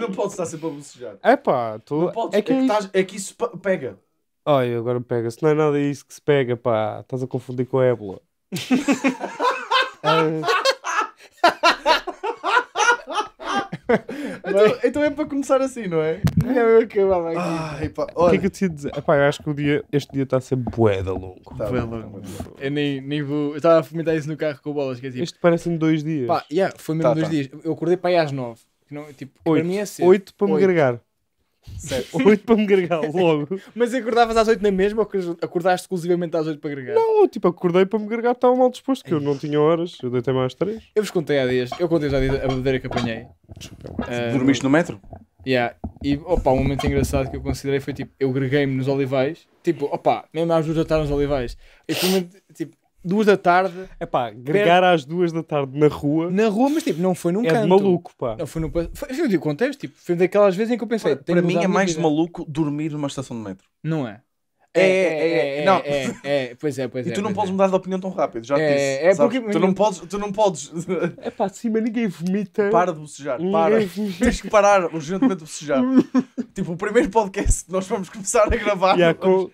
não posso estar sempre a bocejar. É pá, tu. Não podes, é que, é que, é estás, é que isso pega. Olha, agora pega-se. Não é nada isso que se pega, pá. Estás a confundir com a ébola. então, então, é para começar assim, não é? É eu acabava aqui. Ai, pá, o que é que eu te ia dizer? Epá, eu acho que o dia, este dia está a ser boeda longo. Tá bem, longo. Tá eu nem, nem vou. Eu estava a fomentar isso no carro com bolas. Que é tipo... Este parece-me dois dias. Pá, yeah, foi mesmo tá, dois tá. dias. Eu acordei para aí às nove. Que não, tipo, oito. para mim é cedo. 8 para me Oito. gregar. 8 para me gregar, logo. Mas acordavas às 8 na mesma ou acordaste exclusivamente às 8 para gregar? Não, tipo, acordei para me gregar, estava mal disposto, que eu não tinha horas, eu deitei mais às 3. Eu vos contei há dias, eu contei já há dias a bebedeira que apanhei. Ah, Dormiste no metro? Yeah. E opa, um momento engraçado que eu considerei foi tipo, eu greguei-me nos olivais, tipo, opa, mesmo às duas já estar nos olivais. E tipo, duas da tarde. É pá, gregar per... às duas da tarde na rua. Na rua, mas tipo, não foi num é canto. É maluco, pá. Não foi no. Foi, eu contexto, tipo, foi daquelas vezes em que eu pensei. para mim é mais vida. maluco dormir numa estação de metro. Não é? É, é, é, é, não. é, é, pois é, pois é. E tu não podes mudar de opinião tão rápido, já te disse. É, porque tu não podes, tu não podes. É pá, cima ninguém vomita. Para de bocejar, para. Tens que parar urgentemente de bocejar. tipo, o primeiro podcast que nós vamos começar a gravar. Yeah, com,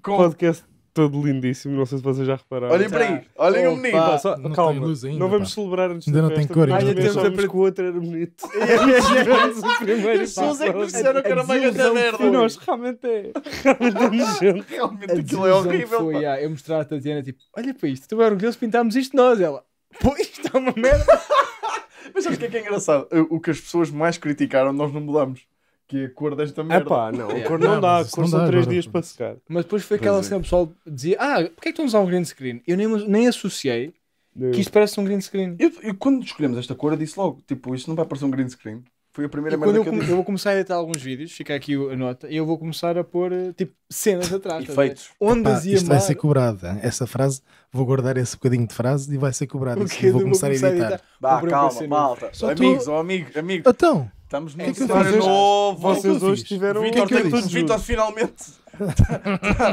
com podcast todo lindíssimo. Não sei se vocês já repararam. Olhem para aí, tá. olhem o menino. Pá, só, não calma, ainda, não vamos pá. celebrar antes Ainda não tem cor, ainda temos é a o outro era bonito. As pessoas é, é que disseram que era uma grande merda. E nós, realmente é. Realmente é Realmente aquilo é horrível. Foi, yeah, eu mostrar a Tatiana, tipo, olha para isto, tu é orgulhoso, pintámos isto nós. Ela, pô, isto é uma merda. Mas sabes o que é que é engraçado? O que as pessoas mais criticaram, nós não mudamos que a cor desta merda. Epá, não, a cor não dá, a cor são dias para secar. Mas depois foi aquela cena, é. o pessoal dizia, ah, porque é que estão a usar um green screen? Eu nem, nem associei que isto parece um green screen. Eu, eu, quando escolhemos esta cor, eu disse logo, tipo, isto não vai parecer um green screen. Foi a primeira maneira que eu, disse. eu vou começar a editar alguns vídeos, fica aqui a nota, e eu vou começar a pôr, eh, tipo, cenas atrás. Efeitos. Ondas Epá, e Isto mar... vai ser cobrado, essa frase, vou guardar esse bocadinho de frase e vai ser cobrado. Assim, e vou começar, começar a editar. Bah, calma, malta. Só amigos, tu... oh, amigos, amigos. Então... Estamos num é cenário novo. Vocês é hoje tiveram... Vitor, que é Vitor, finalmente...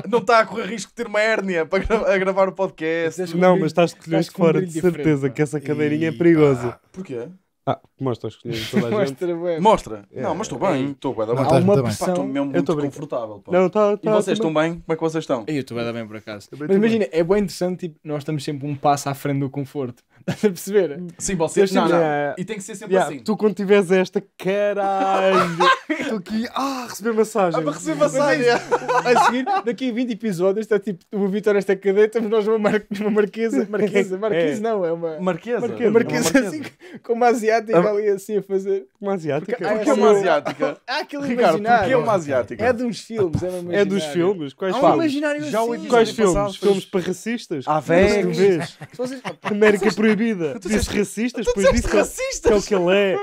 não está a correr risco de ter uma hérnia para gra a gravar o podcast. Não, mas estás de colhões fora, de certeza, que essa cadeirinha é perigosa. porquê? Ah, mostra toda a Mostra, Mostra. É. Não, mas estou bem, estou bem. Não, Há uma muito bem. pressão. Estou mesmo muito confortável. Pá. Não, tá, tá, e vocês tá estão bem? Como é que vocês estão? Eu estou bem, bem por acaso. mas imagina, é bem interessante, tipo, nós estamos sempre um passo à frente do conforto. Estás a perceber? Sim, vocês não, não. É, e tem que ser sempre yeah, assim. Tu quando tiveres esta, caralho, estou aqui, ah, receber massagem. Ah, para receber massagem. a é seguir, daqui a 20 episódios, está tipo o Vitor nesta cadeia, estamos nós numa, mar... numa marquesa. Marquesa, marquesa, é. não, é uma... Marquesa? Marquesa, marquesa. assim, uma asiática asiática ah, ali assim a fazer. Uma asiática? Porque, porque é, é uma asiática. Há aquele Ricardo, porque é uma asiática? É dos filmes, é, é dos filmes? Quais Há um filmes? Já assim. Quais assim, filmes? Filmes para racistas? Há vez. América Proibida. Disse racistas, Tu disse é racistas. é o que ele é.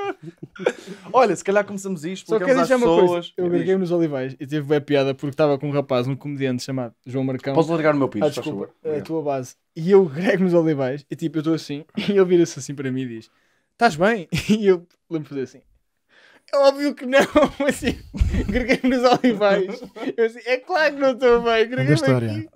Olha, se calhar começamos isto, explicamos uma pessoas. Eu liguei-me nos Olivais e teve uma piada porque estava com um rapaz, um comediante chamado João Marcão. Posso largar o meu piso, por ah, desculpa, é a tua base. E eu grego nos Olivais e tipo, eu estou assim e ele vira-se assim para mim e diz estás bem? E eu lembro-me de assim, é óbvio que não, assim, greguei-me nos olivais. Eu assim, é claro que não estou bem, é greguei-me aqui.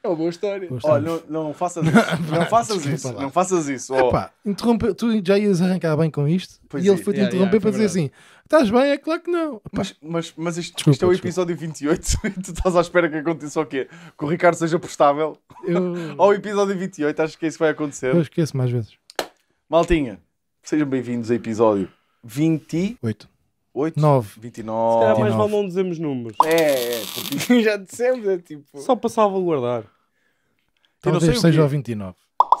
É uma boa história. Boa história. Oh, não, não, faças isso. não faças isso. Não faças isso. Oh. Epá, interrompe, tu já ias arrancar bem com isto pois e ele é, foi-te yeah, é, interromper yeah, para dizer assim: estás bem? É claro que não. Mas, mas, mas isto, desculpa, isto é o episódio desculpa. 28 e tu estás à espera que aconteça o quê? Que o Ricardo seja prestável. Eu... Ao episódio 28, acho que isso vai acontecer. Eu esqueço mais vezes. Maltinha, Sejam bem-vindos a episódio 28. 8. 8? 9. 29. Se calhar mais 29. mal não dizemos números. É, é porque já dissemos, é tipo. Só para salvaguardar. Eu não sei Talvez o seja o 29.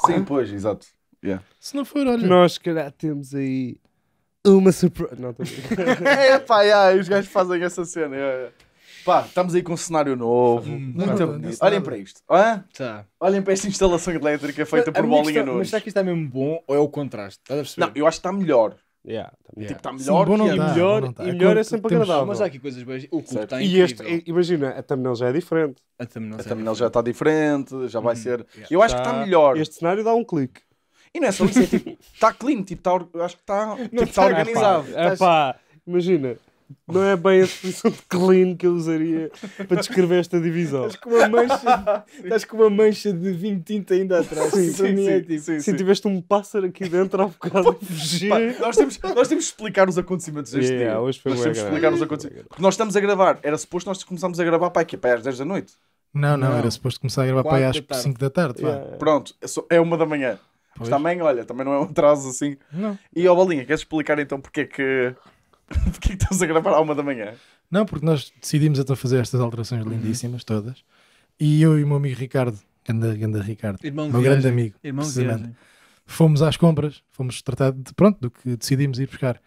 Sim, pois, exato. Yeah. Se não for, olha. Nós, se calhar, temos aí uma surpresa. Não, estou a é pá, yeah, os gajos fazem essa cena. yeah, yeah. Pá, estamos aí com um cenário novo. Hum, muito bonito. Olhem para isto. Hã? Tá. Olhem para esta instalação elétrica feita mas, por bolinha noite. Mas será que isto está é mesmo bom ou é o contraste? Estás a perceber? Não, eu acho que está melhor. Yeah, yeah. Tá tipo, está melhor, Sim, bom, não e, é dá, melhor não dá. e é melhor é sempre agradável. Mas há aqui coisas boas. O cubo está e este, eh, Imagina, a thumbnail já é diferente. A thumbnail, a thumbnail já, está diferente, já vai hum, ser. Yeah. Eu acho que está melhor. Este cenário dá um clique. E não é só isso, tipo, está clean, tipo, tá, acho que está tipo, tá organizado. Imagina, não é bem a expressão de clean que eu usaria para descrever esta divisão. Estás com uma mancha, estás com uma mancha de vinho tinta ainda atrás. Sim, é sim, sim, é tipo, sim, sim, tiveste um pássaro aqui dentro há bocado a fugir. nós, temos, nós temos de explicar os acontecimentos deste yeah, dia. Hoje foi nós temos de explicar os acontecimentos. Porque nós estamos a gravar, era suposto nós começámos a gravar para aqui, para às 10 da noite. Não, não, não, era suposto começar a gravar para aí às 5 da tarde. Yeah. Pronto, é, é uma da manhã. Pois. Mas também, olha, também não é um atraso assim. Não. E, ó oh, Bolinha, queres explicar então porque é que Porquê que estamos a gravar à uma da manhã? Não, porque nós decidimos então fazer estas alterações uhum. lindíssimas todas. E eu e o meu amigo Ricardo, ganda, ganda Ricardo, Irmão meu viagem. grande amigo, Irmão fomos às compras, fomos tratar de, pronto, do que decidimos ir buscar.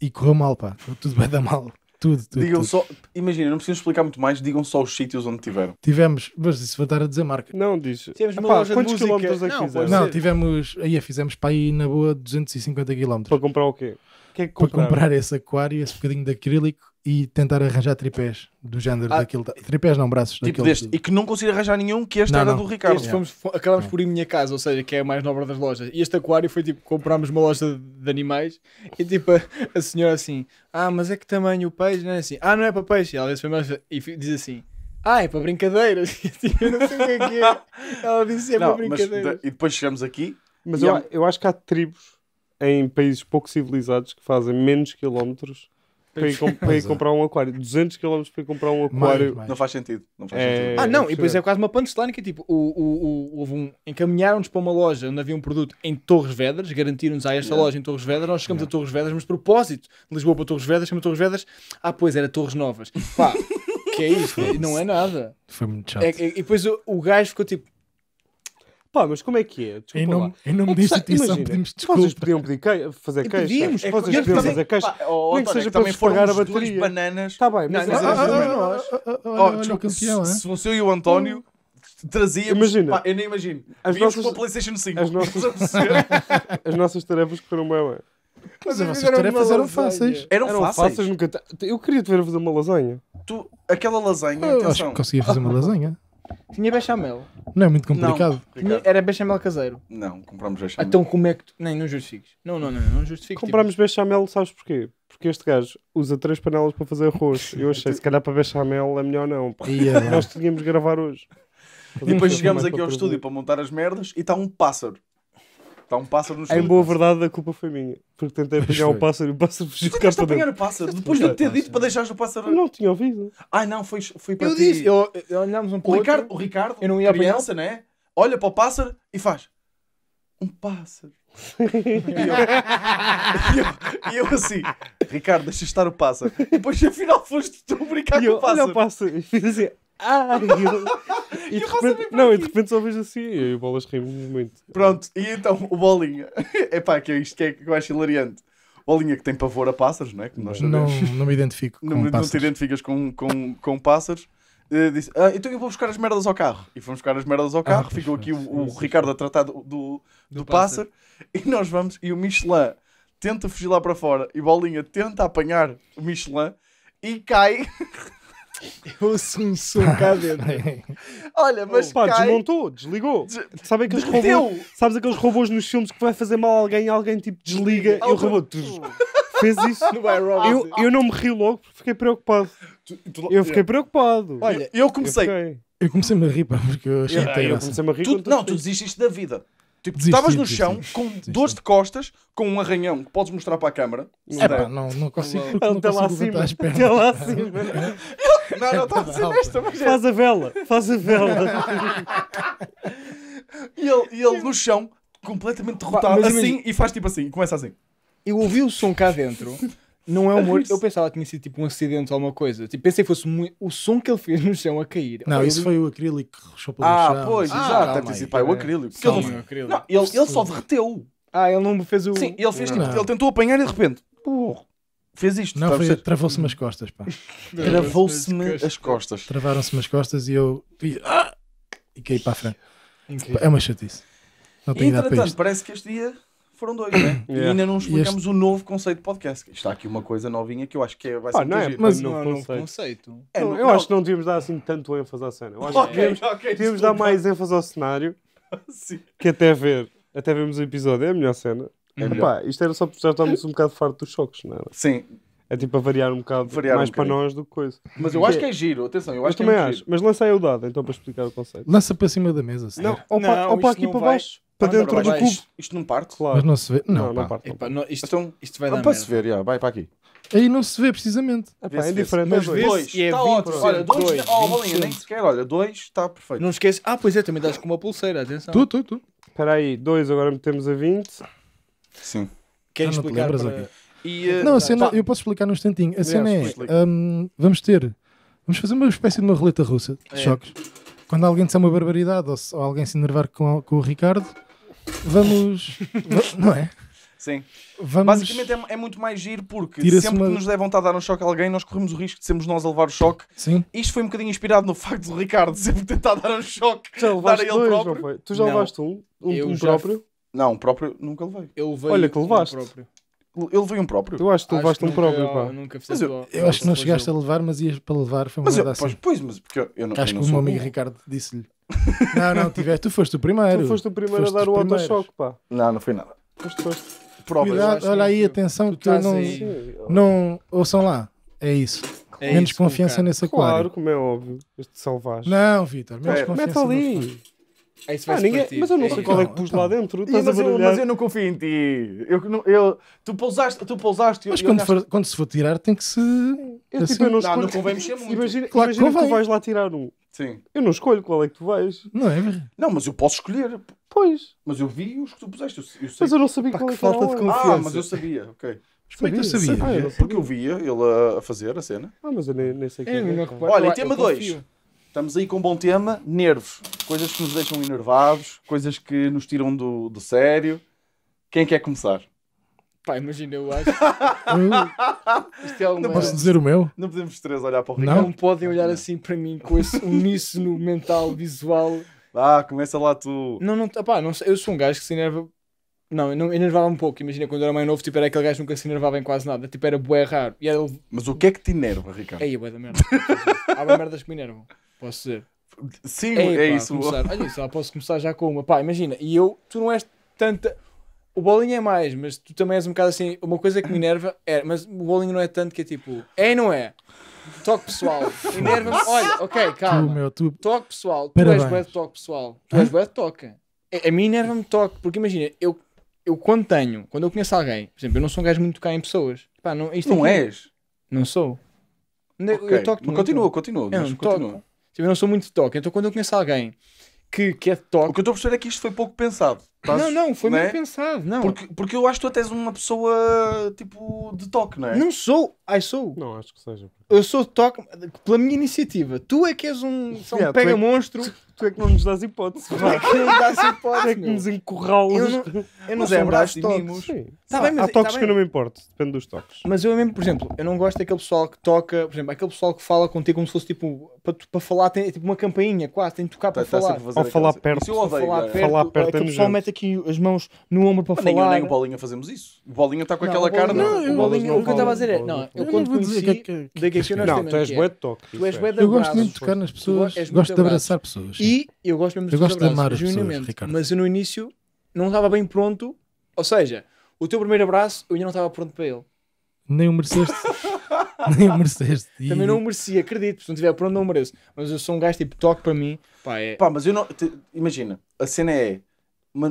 E correu mal, pá. Tudo vai dar mal. Tudo, tudo, digam tudo. só, imagina, não preciso explicar muito mais, digam só os sítios onde tiveram. Tivemos, mas isso vai estar a dizer marca. Não, disse. Tivemos uma loja quantos de música? quilómetros é que não, não, tivemos, aí fizemos para aí na boa 250 quilómetros. Para comprar o quê? que é que para comprar esse aquário, esse bocadinho de acrílico e tentar arranjar tripés do género ah, daquele. Tripés não, braços. Tipo daquele... deste. E que não consegui arranjar nenhum, que este não, era não. do Ricardo. Este fomos, acabámos por ir à minha casa, ou seja, que é a mais nova das lojas. E este aquário foi tipo, comprámos uma loja de, animais e tipo, a, a, senhora assim, ah, mas é que tamanho o peixe, não é assim? Ah, não é para peixe. E ela disse, mas, e diz assim, ah, é para brincadeiras. Tipo, eu não sei o que é que é. Ela disse, é não, para brincadeiras. Mas, e depois chegamos aqui. Mas eu, eu acho que há tribos em países pouco civilizados que fazem menos quilómetros para ir, com, para ir é. comprar um aquário. 200 quilómetros para ir comprar um aquário. Mais, mais. Não faz sentido. Não faz é... sentido. É ah, não, e depois é quase uma punchline que é tipo: o, o, o, houve um. Encaminharam-nos para uma loja onde havia um produto em Torres Vedras, garantiram-nos a ah, esta yeah. loja em Torres Vedras. Nós chegamos yeah. a Torres Vedras, mas de propósito, de Lisboa para Torres Vedras, chegamos a Torres Vedras. Ah, pois era Torres Novas. Pá, que é isso? não é nada. Foi muito é chato. é, e depois o, o gajo ficou tipo: Pá, mas como é que é? Desculpa em nome, lá. Em nome é da instituição imagina, pedimos desculpa. Vocês podiam pedir que, fazer queixa. Pedimos, é, vocês podiam fazer, fazer queixa. Pá, oh, nem que seja para pagar a bateria. bananas. Está bem, mas... Não, é não, não, não, não, ah, ah, ah, se fosse eu e o António trazia Imagina. Pá, eu nem imagino. As Víamos nossas, para o PlayStation 5. As nossas, as nossas tarefas que foram bem, Mas as nossas tarefas eram fáceis. Eram, eram fáceis. fáceis nunca eu queria te ver a fazer uma lasanha. Tu, aquela lasanha. Eu atenção. acho que conseguia fazer uma lasanha. Tinha bechamel. Não é muito complicado. Tinha- era bechamel caseiro. Não, comprámos bechamel. Então como é que tu... Nem, não justifiques. Não, não, não, não justifiques. Tipo- comprámos bechamel, sabes porquê? Porque este gajo usa três panelas para fazer arroz. Eu achei, se calhar para bechamel é melhor não. pá. Nós tínhamos gravar hoje. E depois chegamos aqui ao estúdio para montar as merdas e está um pássaro. Está um pássaro no chão. Em boa verdade, a culpa foi minha. Porque tentei pegar apanhar o pássaro e o pássaro fugiu de Tentaste apanhar o pássaro, depois de eu ter dito para deixares o pássaro. Eu não tinha ouvido. Ai ah, não, foi, foi para Eu ti. disse, eu, disse olhámos um pouco. o Ricardo, o Ricardo Eu não ia apanhar. criança, né? Olha para o pássaro e faz. Um pássaro. E eu, e eu assim, Ricardo, deixa estar o pássaro. E depois afinal foste tu brincar E com eu, o olha pássaro. o pássaro. E fiz assim, ah, e, e de repente, não, e de repente só vejo assim e o Bolas rei muito. Pronto, e então o Bolinha. Epá, que é isto que, é, que eu acho hilariante. Bolinha que tem pavor a pássaros, não é? Como nós Não, não me identifico com não, pássaros. Não te identificas com, com, com pássaros. Uh, disse, ah, então eu vou buscar as merdas ao carro. E fomos buscar as merdas ao ah, carro. Ah, Ficou aqui o, o Ricardo a tratar do, do, do pássaro. pássaro. E nós vamos. E o Michelin tenta fugir lá para fora. E Bolinha tenta apanhar o Michelin e cai Eu som cá dentro. Olha, mas. pá, cai... desmontou, desligou. Des... Sabem aqueles robôs, sabes aqueles robôs nos filmes que vai fazer mal a alguém alguém tipo desliga oh, e o robô fez isso. eu, eu não me ri logo porque fiquei preocupado. Tu, tu, eu fiquei é. preocupado. Olha, eu comecei. Eu, fiquei... eu comecei-me a rir, pá, porque eu achei yeah, tem comecei a rir tu, Não, tu desististe da vida. Tipo, desisti, estavas no chão desisti, com dores de costas, com um arranhão que podes mostrar para a câmera. É pá, não, não consigo. Porque não, não consigo lá acima. Até lá acima. Não, não, está a dizer nesta, mas é. Faz a vela, faz a vela. e ele, e ele no chão, completamente derrotado, assim, imagina- e faz tipo assim, começa assim. Eu ouvi o som cá dentro, não é morto Eu pensava que tinha sido tipo um acidente ou alguma coisa. Tipo, pensei que fosse o som que ele fez no chão a cair. Não, isso ouvi- foi o acrílico que rechou pelo Ah, chão. pois, exato, ah, deve calma ter sido é o acrílico. Porque ele, Sim, não, não, ele, ele só derreteu. Ah, ele não fez o. Sim, ele fez tipo, Não. ele tentou apanhar e de repente. Porra fez isto. Não, tá foi, travou-se-me as costas, pá. Travou-se-me as costas. Travaram-se-me as costas e eu. E, ah! e caí para a frente. Incrível. É uma chatice. Não tenho e, entretanto, parece que este dia foram dois, né? yeah. E ainda não explicamos este... o novo conceito de podcast. Está aqui uma coisa novinha que eu acho que é, vai ser ah, não é, Mas não, é é novo conceito. conceito. É, não, eu não. acho que não devíamos dar assim tanto ênfase à cena. Eu acho okay, que devíamos, okay, devíamos dar mais ênfase ao cenário. que até ver, até vermos o episódio é a melhor cena uhum. É pá, isto era só porque já estávamos um bocado farto dos choques, não era? É? Sim. É tipo a variar um bocado variar mais um para nós do que coisa. Mas eu acho que é giro, atenção, eu acho que é também acho. Mas lança aí o dado então para explicar o conceito. Lança para cima da mesa, senhor. Não, ou para, ou para aqui para baixo. Para dentro do cubo. Isto, isto não parte? Claro. Mas não se vê. Não, não, não parte. Epa, não, isto, então, isto vai dar. Para se ver, já, vai para aqui. Aí não se vê precisamente. É, é diferente. Mas vê dois. E é tá ótimo. Olha, é dois. dois. Oh, bolinha, nem sequer. Olha, dois está perfeito. Não esquece. Ah, pois é, também dás com uma pulseira, atenção. Tu, tu, tu. Espera aí, dois, agora metemos a 20. Sim. Queres ah, explicar? Não, para... e, uh, não a cena, eu posso explicar num instantinho. A cena é: um, vamos ter, vamos fazer uma espécie de uma roleta russa de é. choques. Quando alguém disser uma barbaridade ou, ou alguém se enervar com, com o Ricardo, vamos. não é? Sim. Vamos... Basicamente é, é, muito mais giro porque sempre uma... que nos devam estar a dar um choque a alguém, nós corremos o risco de sermos nós a levar o choque. Sim. Isto foi um bocadinho inspirado no facto do Ricardo sempre tentar dar um choque já dar a ele dois, próprio. Tu já levaste um? Um, eu já, próprio? Não, o próprio nunca levei. Eu levei Olha que levaste. ele próprio. um próprio. Eu acho que tu levaste que um próprio, pá. Eu nunca fiz eu, eu, acho que não chegaste eu. a levar, mas ias para levar. Foi uma mas eu, assim. pois, pois, mas porque eu, não Acho que o meu amigo Ricardo disse-lhe. não, não, tiveste, tu foste o primeiro. Tu foste o primeiro foste a dar o auto-choque, pá. Não, não foi nada. Foste, foste. Cuidado, olha aí, atenção, tu que tu não, aí. não. Ouçam lá, é isso. É menos isso, confiança nesse aquário. Claro, como é óbvio, este selvagem. Não, Vitor, menos é, confiança. Mete ali. É isso ah, ninguém... Mas eu não é sei qual é que pus então. lá dentro. mas, eu, mas, eu, não confio em ti. Eu, eu, tu pousaste. Tu pousaste mas eu, quando, for, quando se for tirar, tem que se. Eu, assim. tipo, eu não, não, não convém mexer muito. Imagina, claro imagina que, que tu vais lá tirar um. Sim. Eu não escolho qual é que tu vais. Não é verdade? Não, mas eu posso escolher. Pois. Mas eu vi os que tu puseste. Eu, sei. Mas eu não sabia Pá, qual que, é que falta de confiança. Ah, mas eu sabia. Ok. Ah, eu sabia? sabia. Ah, eu sabia. Porque eu via ele a fazer a cena. Ah, mas eu nem, nem sei que. é. Olha, tema 2. Estamos aí com um bom tema, nervos. Coisas que nos deixam enervados, coisas que nos tiram do, do sério. Quem é quer começar? Pá, imagina, eu acho. Isto é uma... Não posso dizer o meu? Não podemos três olhar para o Ricardo. Não, não podem olhar assim para mim com esse uníssono mental, visual. Ah, começa lá tu. Não, não, pá, não, eu sou um gajo que se enerva. Não, não enervava um pouco. Imagina quando era mais novo, tipo, era aquele gajo que nunca se enervava em quase nada. Tipo, era bué raro. E era... Mas o que é que te enerva, Ricardo? Aí, bué da merda. Há merdas que me enervam. Posso dizer. Sim, é, é pá, isso. Começar, olha isso, posso começar já com uma. Pá, imagina, e eu, tu não és tanta. O bolinho é mais, mas tu também és um bocado assim. Uma coisa que me enerva é, mas o bolinho não é tanto que é tipo, é não é? Toque pessoal, enerva-me. Olha, ok, calma. Tu, meu, tu... Toque pessoal, tu és boé de toque pessoal. Tu és boé de toca. A, é, a mim enerva-me toque, porque imagina, eu, eu quando tenho, quando eu conheço alguém, por exemplo, eu não sou um gajo muito cá em pessoas. Pá, não, isto não aqui, és? Não sou. Okay. Eu toco continua, continua. É continua eu não sou muito de toque. Então, quando eu conheço alguém que, que é de toque. O que eu estou a perceber é que isto foi pouco pensado não, não, foi né? bem pensado. Não. Porque, porque eu acho que tu até és uma pessoa tipo de toque, não é? Não sou, ai sou. Não, acho que seja. Eu sou de toque pela minha iniciativa. Tu é que és um, yeah, pega-monstro. Tu, é tu, é, é que não nos dás hipótese. tu é que não nos dás hipótese. é que nos encurralas. Eu não, eu não é sou um braço de Tá bem, mas, Há tá toques tá que eu não me importo, depende dos toques. Mas eu mesmo, por exemplo, eu não gosto daquele pessoal que toca, por exemplo, aquele pessoal que fala contigo como se fosse tipo, para, para falar, tem tipo uma campainha quase, tem de tocar tá, para tá falar. Ou falar perto. Se eu Falar né? perto, é tipo, nojento aqui as mãos no ombro para Mas ah, falar. Nem eu nem o Bolinha fazemos isso. O Bolinha está com não, aquela bolinha, cara. Não, não, o, Bolinha, não, o que eu estava a dizer é. Não, eu, eu quando conheci. Que, é que, que, que, que, não, tu és boé de toque. Tu és é. de Eu gosto muito de tocar nas pessoas. Gosto de abraçar pessoas. E eu gosto mesmo de abraçar Eu gosto de amar as pessoas, Mas eu no início não estava bem pronto. Ou seja, o teu primeiro abraço eu ainda não estava pronto para ele. Nem o mereceste. nem o mereceste. E... Também não o mereci, acredito. Se não tiver pronto, não o mereço. Mas eu sou um gajo tipo, toque para mim. Pá, é... Pá mas eu não. Te, imagina, a cena é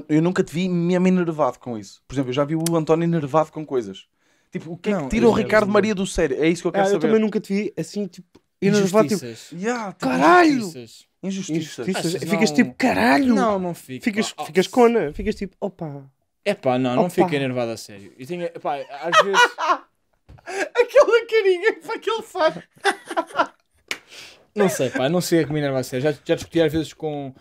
eu nunca te vi mesmo enervado com isso. Por exemplo, eu já vi o António enervado com coisas. Tipo, o que é que tira o Ricardo não. Maria do sério? É isso que eu quero ah, saber. Eu também nunca te vi assim, tipo, enervado. Tipo, yeah, tipo, caralho! Injustiças. Injustiças. Injustiças. ficas não... tipo, caralho! Não, não fico. Ficas, pá. Oh, oh. ficas cona, ficas tipo, opa. É pá, não, não fico enervado a sério. E tenho, pá, às vezes. Aquela carinha que ele faz. não sei, pá, não sei a que me enerva a sério. Já, já discuti às vezes com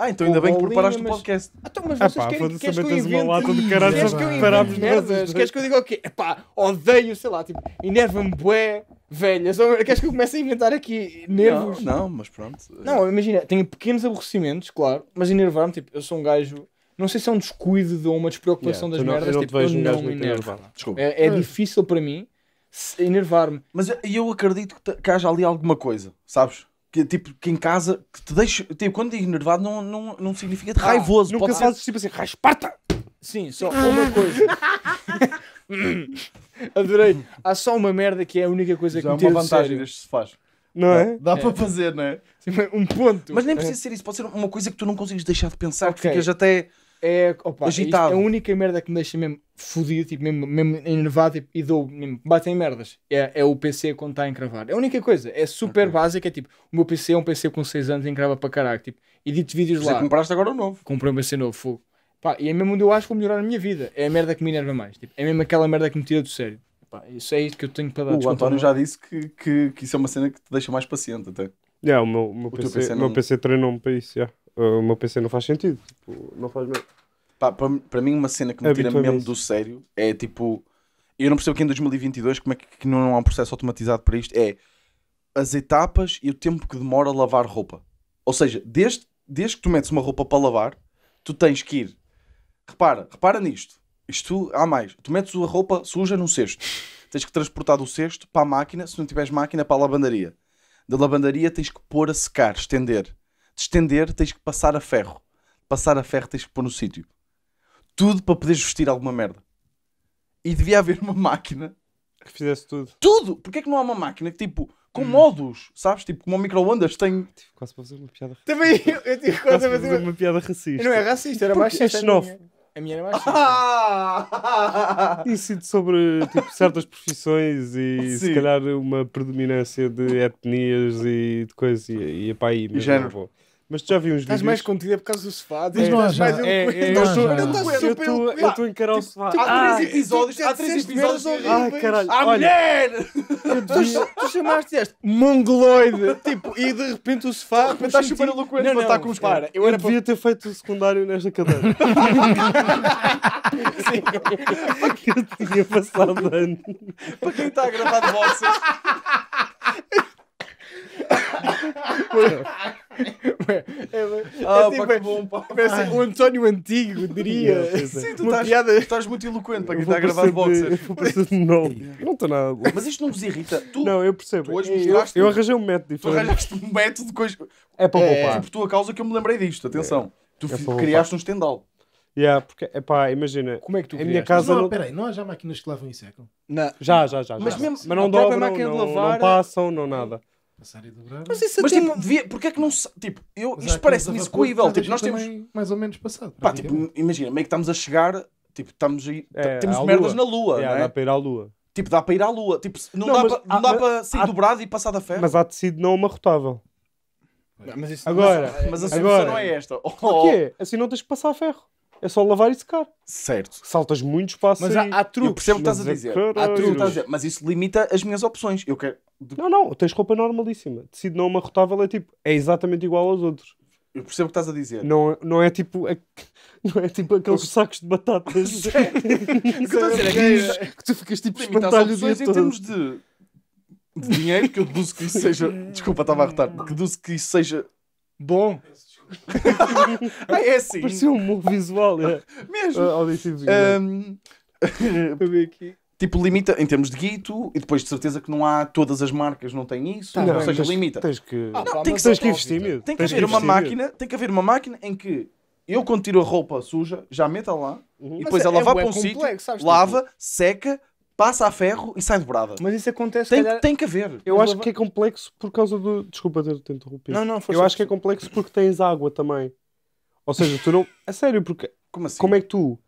ah, então ainda bem que preparaste mas... o podcast. Ah, então, mas vocês Epá, querem, queres que eu invente... uma lata de caralho queres que eu invente merdas? Queres que eu diga o quê? Epá, odeio, sei lá, tipo, enerva-me bué velhas. queres que eu comece a inventar aqui nervos? Não, não mas pronto. Não, imagina, tenho pequenos aborrecimentos, claro, mas enervar-me, tipo, eu sou um gajo... Não sei se é um descuido ou uma despreocupação yeah, das não, merdas, eu tipo, eu não, não me enervo. É, é, é difícil para mim enervar-me. Mas eu acredito que, que haja ali alguma coisa, sabes? que, tipo, que em casa, que te deixa. Tipo, quando digo nervado, não, não, não significa de raivoso. Nunca pode fazes tipo assim, rasparta! Sim, só ah. uma coisa. Adorei. Há só uma merda que é a única coisa Já que é me uma vantagem deste se faz. Não é? Dá, dá é. para fazer, não é? Sim, um ponto. Mas nem precisa é. ser isso, pode ser uma coisa que tu não consegues deixar de pensar, okay. que ficas até é, opa, agitado. É, é a única merda que me deixa mesmo fodido, tipo, mesmo, mesmo enervado tipo, e dou, mesmo, batem merdas. É, é o PC quando está a encravar. É a única coisa, é super okay. básica. É tipo, o meu PC é um PC com 6 anos e encrava para caralho. Tipo, edito vídeos Você é lá. compraste agora um novo. Comprei um PC novo, fogo. Pá, e é mesmo onde eu acho que vou melhorar a minha vida. É a merda que me enerva mais. Tipo, é mesmo aquela merda que me tira do sério. Pá, isso é isso que eu tenho para dar O António é? já disse que, que, que, isso é uma cena que te deixa mais paciente até. Yeah, o meu, meu o PC, PC, não... meu PC treinou-me para isso. Yeah o meu PC não faz sentido. Tipo, não faz mesmo. para, para mim, uma cena que me tira mesmo do sério é tipo. Eu não percebo que em 2022 como é que, que não há um processo automatizado para isto. É as etapas e o tempo que demora a lavar roupa. Ou seja, desde, desde que tu metes uma roupa para lavar, tu tens que ir. Repara, repara nisto. Isto há mais. Tu metes a roupa suja num cesto. Tens que transportar do cesto para a máquina, se não tiveres máquina, para a lavandaria. Da lavandaria tens que pôr a secar, estender de estender, tens que passar a ferro. Passar a ferro, tens que pôr no sítio. Tudo para poderes vestir alguma merda. E devia haver uma máquina que fizesse tudo. Tudo! Porquê é que não há uma máquina que, tipo, com hum. modos, sabes? Tipo, como o micro-ondas tem. Tive quase para fazer uma piada racista. Também eu, eu tive quase, quase para fazer uma piada racista. não é racista, era mais é xenófobo. A minha era mais ah! Disse sobre tipo, certas profissões e Sim. se calhar uma predominância de etnias e de coisas e, e epá, aí mesmo. Género. Mas tu já vi uns Estás mais contida é por causa do sofá. Mas é, não, já. mais é, é, eu estou super. Eu estou a encarar o sofá. Há três ah, episódios. Há três episódios. Ah, caralho. Ah, mulher! Tu chamaste este mongoloide. Tipo, e de repente o sofá. Estás super eloquente para estar tá com os caras. Eu devia ter feito o secundário nesta cadeira. Sim. Eu tinha passado ano. Para quem está a gravar de vocês. Ah, é tipo, bom, pá. É assim, um António antigo, diria. Sim, tu estás, estás muito eloquente para quem está a gravar boxer. Vou Não, de Não está nada. Mas isto não vos irrita. Tu, não, eu percebo. hoje mostraste. Eu, arranjei um método diferente. Tu arranjaste um método coisa. É para é, poupar. É por tipo, tua causa que eu me lembrei disto, atenção. Tu criaste um estendal. Yeah, porque, epá, imagina. Como é que tu criaste? minha casa mas não, Peraí, não há já máquinas que lavam e secam? Não. Já, já, já. Mas, já. Mesmo, mas não dobram, não, lavar. não, passam, não nada. Passar e dobrar. Mas isso é mas, tipo, devia... porque é que não Tipo, eu... isto parece-me execuível. Tipo, nós temos. Mais ou menos passado. Pá, tipo, imagina, meio que estamos a chegar. Tipo, estamos aí. É, temos merdas lua. na Lua. É, não é? Dá para ir à Lua. Tipo, dá para ir à Lua. Tipo, não, não dá mas, para, não dá mas, para sair há, dobrado e passar da ferro Mas há tecido não amarrotável. Mas isso, agora, mas, é- mas a solução agora, não é esta. Oh. Porquê? Assim não tens que passar a ferro. É só lavar e secar. Certo. Saltas muito espaço. Mas há, há truques. Eu percebo o que estás a dizer. Há truques. Estás a dizer. Mas isso limita as minhas opções. Eu quero... Não, não. Tens roupa normalíssima. Tecido não amarrotável é tipo... É exatamente igual aos outros. Eu percebo o que estás a dizer. Não, não é tipo... Não é tipo aqueles sacos de batatas. É é que, é que tu ficas tipo espantalho o dia em termos de... de dinheiro que eu deduzo que isso seja... Desculpa, estava a retar. Que deduzo que isso seja bom ah, é assim. Parecia um humor visual. É. Mesmo. Uh, ah, Um... aqui. Tipo, limita em termos de guito e depois de certeza que não há todas as marcas, não têm isso. não, tá ou seja, tens, limita. Tens que, ah, não, é tem que, tens que investir, Tem que haver uma máquina, tem que haver uma máquina em que eu quando tiro a roupa suja, já meta lá uhum. e depois mas é ela é, vai é para um complexo, sítio, sabes, lava, tipo... seca, passa a ferro e sai dobrada. Mas isso acontece. Tem, calhar... tem que haver. Eu acho que é complexo por causa do. Desculpa ter-te interrompido. Não, não, Eu acho que é complexo porque tens água também. Ou seja, tu não. é sério, porque. Como assim? Como é que tu.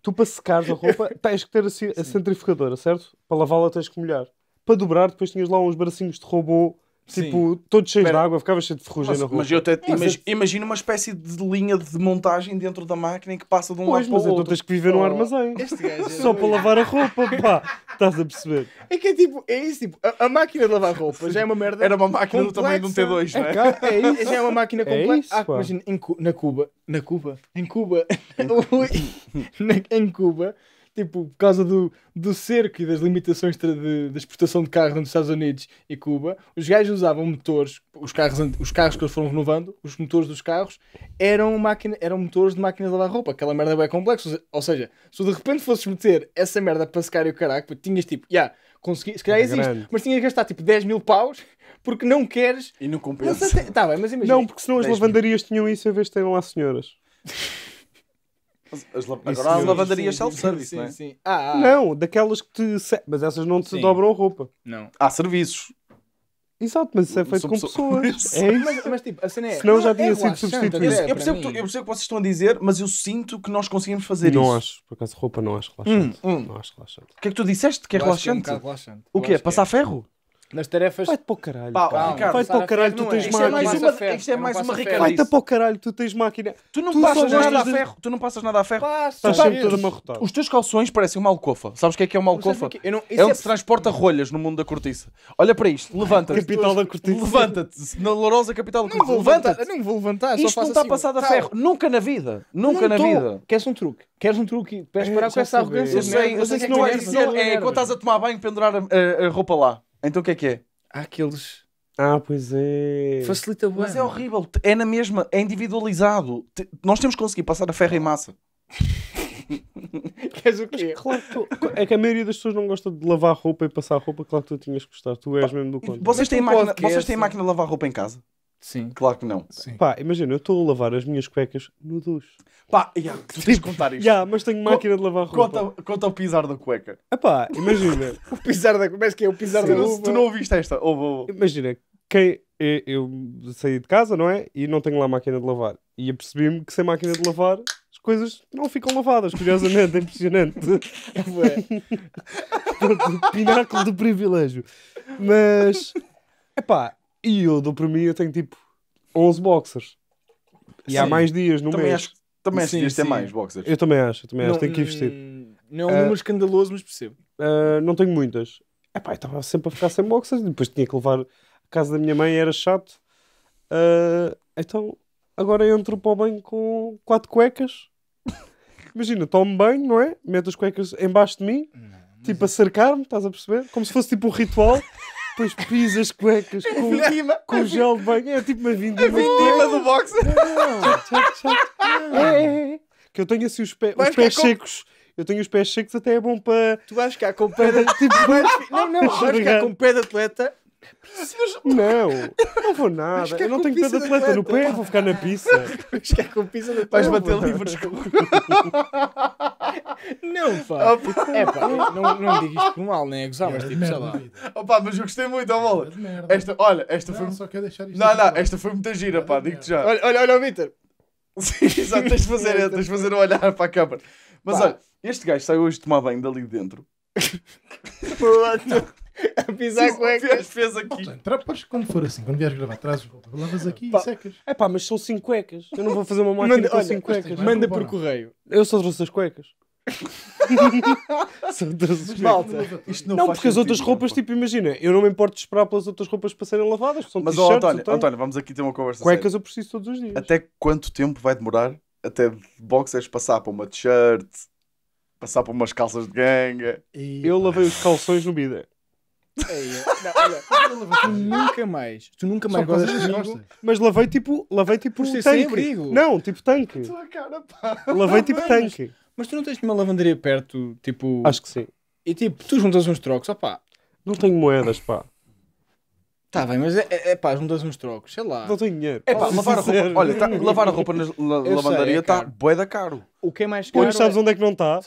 Tu para secares a roupa tens que ter a, a centrifugadora, certo? Para lavá-la tens que molhar. Para dobrar, depois tinhas lá uns bracinhos de robô Tipo, Sim. todo cheio Pera. de água, ficava cheio de ferrugem mas, na rua. Mas eu até é, imag, imagino uma espécie de linha de montagem dentro da máquina que passa de um pois, lado para o então outro. Então tens que viver oh. num armazém. É Só para lavar a roupa, pá. Estás a perceber? É que é tipo, é isso, tipo, a, a máquina de lavar roupa já é uma merda. Era uma máquina complexa. do tamanho de um T2, não é? é, é isso. Já é uma máquina é complexa. É isso, ah, imagina, na Cuba, na Cuba, em Cuba, em Cuba, tipo, por causa do, do cerco e das limitações de, de exportação de carros nos Estados Unidos e Cuba, os gajos usavam motores, os carros, os carros que eles foram renovando, os motores dos carros eram, máquina, eram motores de máquinas de lavar roupa, aquela merda é bem complexa. Ou seja, se de repente fosses meter essa merda para secar e o caraco, tinhas tipo, já, yeah, consegui, se calhar é existe, grande. mas tinhas que gastar tipo 10 mil paus porque não queres. E não compensa. Mas, é, tá bem, mas imagina. Não, porque senão as lavandarias mil. tinham isso em vez de terem lá senhoras. As, as agora há lavanderias self-service, não é? Sim. Ah, ah. Não, daquelas que te. Mas essas não te sim. dobram roupa. Não. Há serviços. Exato, mas isso é feito com pessoas. é isso. Mas, mas tipo, a cena é. Senão já é tinha é sido substituído. Eu, eu, percebo tu, eu percebo o que vocês estão a dizer, mas eu sinto que nós conseguimos fazer não isso. Não acho, por acaso, roupa não acho hum, relaxante. Hum, hum. Não acho relaxante. O que é que tu disseste que é relaxante? Que é um relaxante? O que é? Passar ferro? Nas tarefas. Vai-te para o caralho. Pá, pá. Ricardo, Vai-te para o caralho, tu tens é. máquina. É mais uma, isto é mais uma ricardo. Vai-te para o caralho, tu tens máquina. Tu não passas nada a ferro. Tu não passas nada a ferro. Estás sempre Os teus calções parecem uma alcofa. Sabes o que é que é uma alcofa? É onde é se transporta rolhas no mundo da cortiça. Olha para isto, levanta-te. Capital da cortiça. Levanta-te. Na lourosa capital da cortiça. Levanta-te. Não vou levantar. Isto não está assim. passado a ferro. Nunca na vida. Nunca na vida. Queres um truque? Queres um truque? Pedes é, parar com essa arrogância. Eu sei, eu sei que não vais dizer. É quando estás a tomar banho, pendurar a roupa lá. Então o que é que é? Há aqueles. Ah, pois é. Facilita bué. Mas é, é? horrível. É na mesma, é individualizado. Nós temos que conseguir passar a ferro em massa. Queres o quê? Claro que tu- é que a maioria das pessoas não gosta de lavar roupa e passar roupa, claro que tu tinhas que gostar. Tu és mesmo do contra. Vocês têm, máquina, vocês têm máquina de lavar roupa em casa? Sim. Claro que não. Sim. Pá, imagina, eu estou a lavar as minhas cuecas no duche. Pá, yeah, tu tens de contar isto. Yeah, mas tenho máquina de lavar roupa. Conta, conta o pisar da cueca. Ah imagina. o pisar da cueca, mas é que é o pisar Sim, da cueca. Tu não ouviste esta? ou ouve. Imagina, quem, eu, eu saí de casa, não é? E não tenho lá máquina de lavar. E apercebi-me que sem máquina de lavar as coisas não ficam lavadas, curiosamente, é impressionante. Portanto, é pináculo do privilégio. Mas, é pá e eu dou para mim, eu tenho tipo 11 boxers. E sim. há mais dias no também mês. Acho, também acho que devias ter mais boxers. Eu também acho, eu também acho, não, tenho que investir. Não é um número uh, escandaloso, mas percebo. Uh, não tenho muitas. Epá, eu estava sempre a ficar sem boxers, depois tinha que levar a casa da minha mãe, era chato. Uh, então, agora entro para o banho com quatro cuecas. Imagina, tomo banho, não é? Meto as cuecas embaixo de mim, não, tipo é a cercar-me, estás a perceber? Como se fosse tipo um ritual. depois pisa as cuecas é com, Vindima. É com gel de banho. É tipo uma é vindima. A vindima do boxe. Que eu tenho assim os, pé, os pés secos. Eu tenho os pés secos, até é bom para. Tu vais cá com pé de. Tipo, não, não, que cá com pé de atleta não, não vou nada. É eu não tenho pé de atleta no pé, vou ficar na pizza. Mas que é com pizza no pé. Vais bater livros com. Não, pá. Opa. É pá, não, não digo isto por mal, nem a gozar, mas tipo, sei lá. Opa, mas eu gostei muito, ó bola. Esta, olha, esta foi. Não, só quero deixar isto. Não, não, esta foi muita gira, pá, digo-te já. Olha, olha, olha, Vitor. Sim, exato, tens de fazer, tens de fazer um olhar para a câmara. Mas olha, este gajo saiu hoje de tomar banho dali dentro. a pisar cuecas. fez aqui. Podes, quando for assim, quando vieres gravar, traz lavas aqui pá. e secas. É pá, mas são 5 cuecas. Eu não vou fazer uma máquina manda, com 5 cuecas. manda manda por correio. Eu só trouxe as cuecas. são todas as Malta. Isto não, não porque as outras roupas, tipo, imagina, eu não me importo de esperar pelas outras roupas para serem lavadas. São mas, ó, António, então, António, vamos aqui ter uma conversa. Cuecas séria. eu preciso todos os dias. Até quanto tempo vai demorar até boxers passar para uma t-shirt, passar para umas calças de ganga? E... Eu lavei os calções no bidé não, olha, tu ah. nunca mais, tu nunca mais de comigo, mas lavei tipo, lavei tipo por um ser tanque. Não, tipo tanque. Lavei tipo mas, tanque. Mas tu não tens uma lavanderia perto, tipo. Acho que sim. E tipo, tu juntas uns trocos, opá. Não tenho moedas, pá. Tá bem, mas é, é, é pá, juntas uns trocos, sei lá. Não tenho dinheiro. É pá, lavar a roupa, olha, tá, lavar a roupa na la, lavandaria está é tá da caro. O que é mais caro? Pois é sabes onde é que não está?